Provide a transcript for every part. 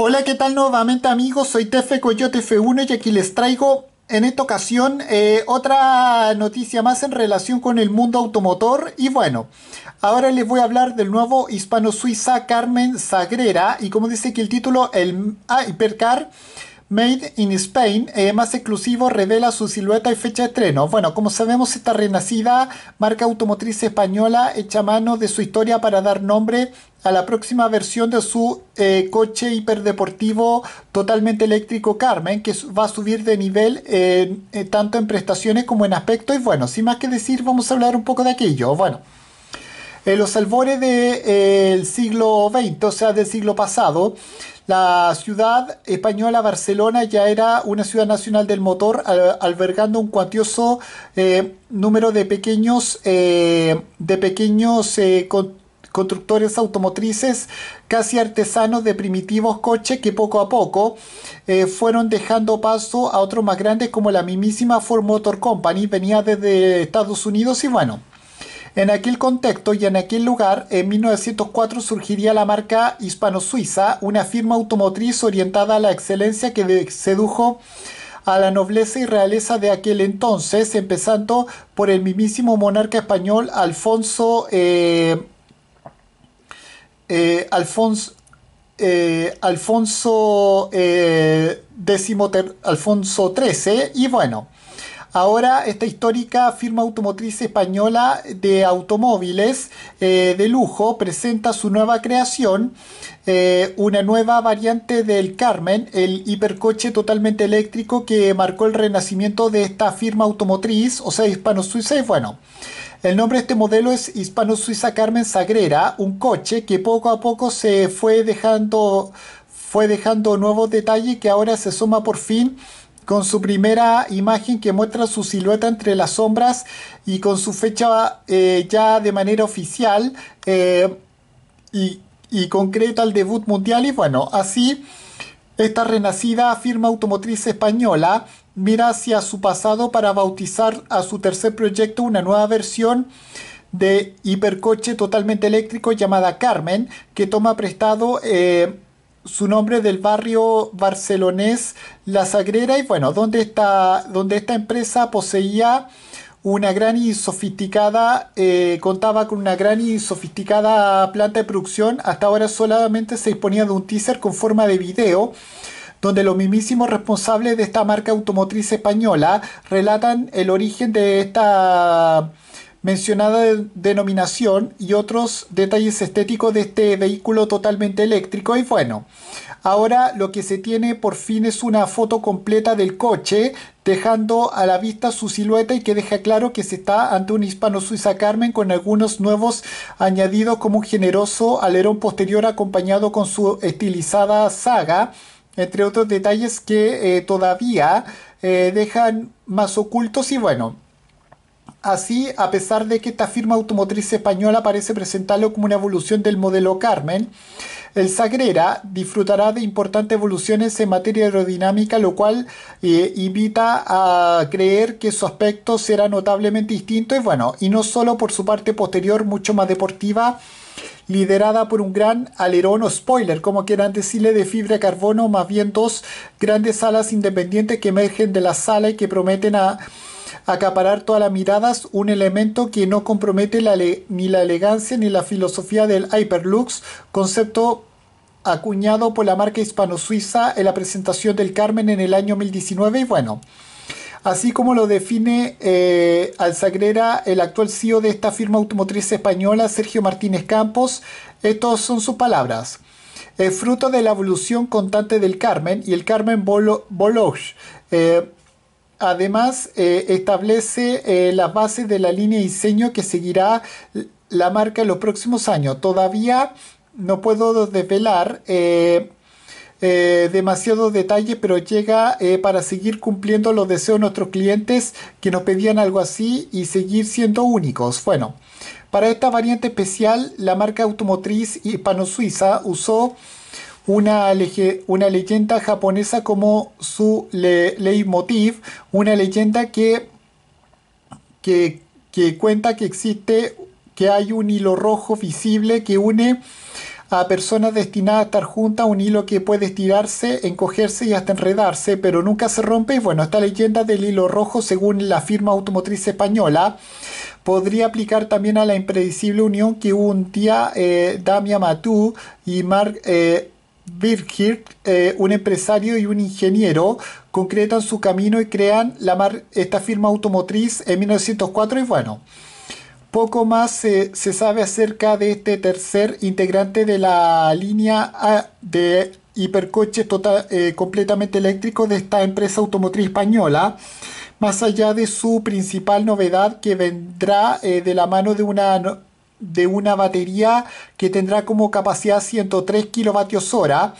Hola, ¿qué tal nuevamente amigos? Soy Tefe Coyote F1 y aquí les traigo en esta ocasión eh, otra noticia más en relación con el mundo automotor. Y bueno, ahora les voy a hablar del nuevo hispano-suiza Carmen Sagrera y como dice aquí el título, el Hypercar. Ah, Made in Spain, eh, más exclusivo, revela su silueta y fecha de estreno. Bueno, como sabemos, esta renacida marca automotriz española echa mano de su historia para dar nombre a la próxima versión de su eh, coche hiperdeportivo totalmente eléctrico Carmen, que va a subir de nivel eh, tanto en prestaciones como en aspecto. Y bueno, sin más que decir, vamos a hablar un poco de aquello. Bueno. En eh, los albores del eh, siglo XX, o sea, del siglo pasado, la ciudad española Barcelona ya era una ciudad nacional del motor, albergando un cuantioso eh, número de pequeños, de pequeños constructores automotrices casi artesanos de primitivos coches que poco a poco fueron dejando paso a otros más grandes como la mismísima Ford Motor Company, venía desde Estados Unidos y bueno, en aquel contexto y en aquel lugar, en 1904 surgiría la marca hispano-suiza, una firma automotriz orientada a la excelencia que sedujo a la nobleza y realeza de aquel entonces, empezando por el mismísimo monarca español Alfonso eh, eh, Alfonso eh, Alfonso, XIII y bueno Ahora esta histórica firma automotriz española de automóviles eh, de lujo presenta su nueva creación, eh, una nueva variante del Carmen, el hipercoche totalmente eléctrico que marcó el renacimiento de esta firma automotriz, o sea, hispano-suiza. Bueno, el nombre de este modelo es hispano-suiza Carmen Sagrera, un coche que poco a poco se fue dejando fue dejando nuevos detalles que ahora se suma por fin con su primera imagen que muestra su silueta entre las sombras y con su fecha eh, ya de manera oficial eh, y, concreta al debut mundial. Y bueno, así esta renacida firma automotriz española mira hacia su pasado para bautizar a su tercer proyecto una nueva versión de hipercoche totalmente eléctrico llamada Carmen que toma prestado... Eh, su nombre del barrio barcelonés La Sagrera y bueno, donde esta, donde esta empresa poseía una gran y sofisticada, eh, contaba con una gran y sofisticada planta de producción, hasta ahora solamente se disponía de un teaser con forma de video donde los mismísimos responsables de esta marca automotriz española relatan el origen de esta mencionada denominación y otros detalles estéticos de este vehículo totalmente eléctrico. Y bueno, ahora lo que se tiene por fin es una foto completa del coche, dejando a la vista su silueta y que deja claro que se está ante un hispano Suiza Carmen con algunos nuevos añadidos como un generoso alerón posterior acompañado con su estilizada saga entre otros detalles que eh, todavía eh, dejan más ocultos y bueno, Así, a pesar de que esta firma automotriz española parece presentarlo como una evolución del modelo Carmen, el Sagrera disfrutará de importantes evoluciones en materia aerodinámica, lo cual eh, invita a creer que su aspecto será notablemente distinto y bueno, y no solo por su parte posterior mucho más deportiva, liderada por un gran alerón o spoiler, como quieran decirle, de fibra de carbono, más bien dos grandes alas independientes que emergen de la sala y que prometen a acaparar todas las miradas, un elemento que no compromete ni la elegancia ni la filosofía del Hyperlux, concepto acuñado por la marca hispano-suiza en la presentación del Carmen en el año 2019 y bueno, así como lo define eh, Alzagrera, el actual CEO de esta firma automotriz española, Sergio Martínez Campos, estas son sus palabras. Es fruto de la evolución constante del Carmen y el Carmen Bolo eh, Además, eh, establece eh, las bases de la línea de diseño que seguirá la marca en los próximos años. Todavía no puedo desvelar demasiado eh, demasiados detalles, pero llega para seguir cumpliendo los deseos de nuestros clientes que nos pedían algo así y seguir siendo únicos. Bueno, para esta variante especial, la marca automotriz hispano-suiza usó una, una leyenda japonesa como su leitmotiv, una leyenda que, que, cuenta que existe, que hay un hilo rojo visible que une a personas destinadas a estar juntas, un hilo que puede estirarse, encogerse y hasta enredarse, pero nunca se rompe. bueno, esta leyenda del hilo rojo, según la firma automotriz española, podría aplicar también a la impredecible unión que un día eh, Damia Matú y Mark... Eh, birgir eh, un empresario y un ingeniero, concretan su camino y crean la esta firma automotriz en 1904 y bueno, poco más se sabe acerca de este tercer integrante de la línea de hipercoches eh, completamente eléctricos de esta empresa automotriz española, más allá de su principal novedad que vendrá eh, de la mano de una de una batería que tendrá como capacidad 103 kilovatios hora,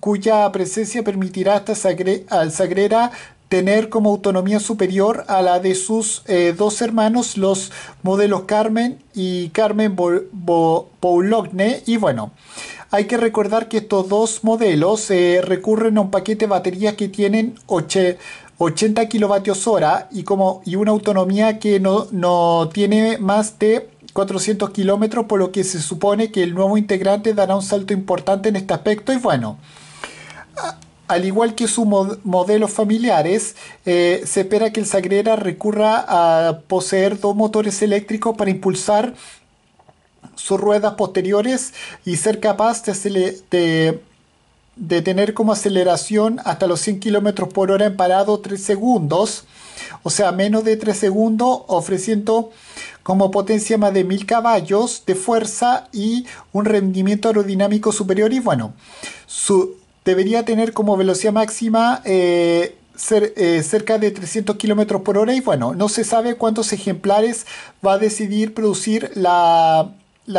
cuya presencia permitirá a esta al Sagrera tener como autonomía superior a la de sus eh, dos hermanos, los modelos Carmen y Carmen Paulogne Y bueno, hay que recordar que estos dos modelos eh, recurren a un paquete de baterías que tienen 80 kilovatios hora y, y una autonomía que no, no tiene más de 400 kilómetros, por lo que se supone que el nuevo integrante dará un salto importante en este aspecto y bueno. Al igual que sus modelos familiares, eh, se espera que el Sagrera recurra a poseer dos motores eléctricos para impulsar sus ruedas posteriores y ser capaz de, de, tener como aceleración hasta los 100 kilómetros por hora en parado 3 segundos, o sea, menos de 3 segundos, ofreciendo como potencia más de 1000 caballos de fuerza y un rendimiento aerodinámico superior y bueno, su, debería tener como velocidad máxima eh, eh, cerca de 300 kilómetros por hora y bueno, no se sabe cuántos ejemplares va a decidir producir la,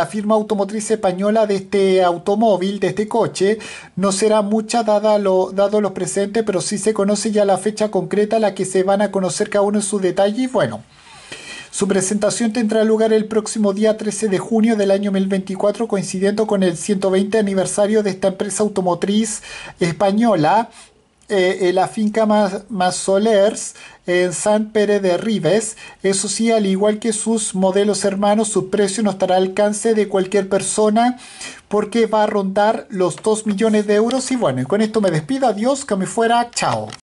firma automotriz española de este automóvil, de este coche, no será mucha dada lo, dado los presentes, pero sí se conoce ya la fecha concreta a la que se van a conocer cada uno en sus detalles... y bueno. Su presentación tendrá lugar el próximo día 13 de junio del año 2024, coincidiendo con el 120 aniversario de esta empresa automotriz española, eh, la finca Masolers en San Pérez de Rives. Eso sí, al igual que sus modelos hermanos, su precio no estará al alcance de cualquier persona porque va a rondar los 2 millones de euros. Y bueno, con esto me despido. Adiós, que me fuera. Chao.